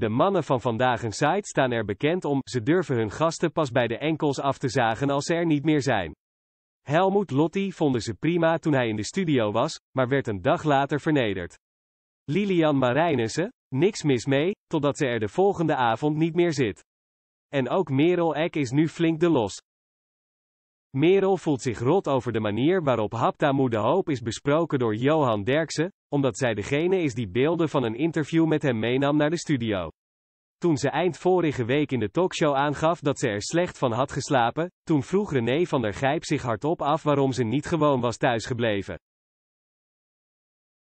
De mannen van vandaag een site staan er bekend om, ze durven hun gasten pas bij de enkels af te zagen als ze er niet meer zijn. Helmoet Lotti vonden ze prima toen hij in de studio was, maar werd een dag later vernederd. Lilian Marijnissen, niks mis mee, totdat ze er de volgende avond niet meer zit. En ook Merel Eck is nu flink de los. Merel voelt zich rot over de manier waarop Hapta de Hoop is besproken door Johan Derksen, omdat zij degene is die beelden van een interview met hem meenam naar de studio. Toen ze eind vorige week in de talkshow aangaf dat ze er slecht van had geslapen, toen vroeg René van der Gijp zich hardop af waarom ze niet gewoon was thuisgebleven.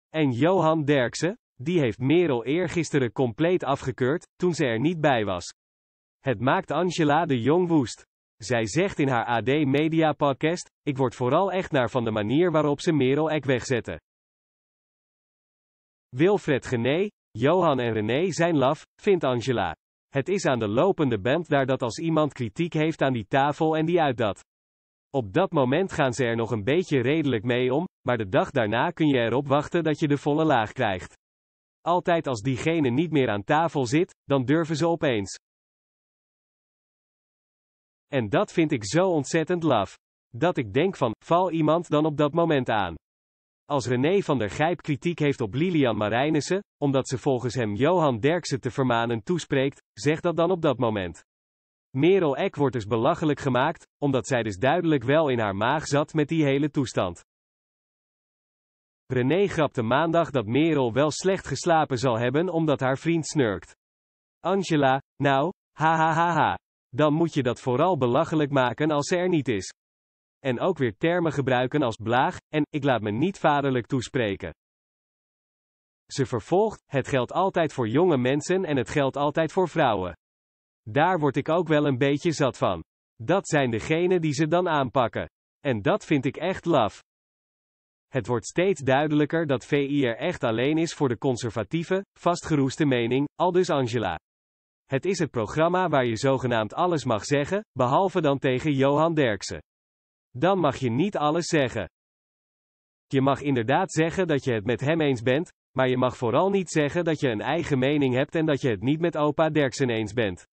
En Johan Derksen? Die heeft Merel eergisteren compleet afgekeurd, toen ze er niet bij was. Het maakt Angela de Jong woest. Zij zegt in haar AD Media podcast: Ik word vooral echt naar van de manier waarop ze Merel ek wegzetten. Wilfred Gené, Johan en René zijn laf, vindt Angela. Het is aan de lopende band daar dat als iemand kritiek heeft aan die tafel en die uit dat. Op dat moment gaan ze er nog een beetje redelijk mee om, maar de dag daarna kun je erop wachten dat je de volle laag krijgt. Altijd als diegene niet meer aan tafel zit, dan durven ze opeens. En dat vind ik zo ontzettend laf. Dat ik denk van, val iemand dan op dat moment aan. Als René van der Gijp kritiek heeft op Lilian Marijnissen, omdat ze volgens hem Johan Derksen te vermanen toespreekt, zeg dat dan op dat moment. Merel Eck wordt dus belachelijk gemaakt, omdat zij dus duidelijk wel in haar maag zat met die hele toestand. René grapte maandag dat Merel wel slecht geslapen zal hebben omdat haar vriend snurkt. Angela, nou, ha ha ha ha. Dan moet je dat vooral belachelijk maken als ze er niet is. En ook weer termen gebruiken als blaag en ik laat me niet vaderlijk toespreken. Ze vervolgt, het geldt altijd voor jonge mensen en het geldt altijd voor vrouwen. Daar word ik ook wel een beetje zat van. Dat zijn degenen die ze dan aanpakken. En dat vind ik echt laf. Het wordt steeds duidelijker dat VI er echt alleen is voor de conservatieve, vastgeroeste mening, aldus Angela. Het is het programma waar je zogenaamd alles mag zeggen, behalve dan tegen Johan Derksen. Dan mag je niet alles zeggen. Je mag inderdaad zeggen dat je het met hem eens bent, maar je mag vooral niet zeggen dat je een eigen mening hebt en dat je het niet met opa Derksen eens bent.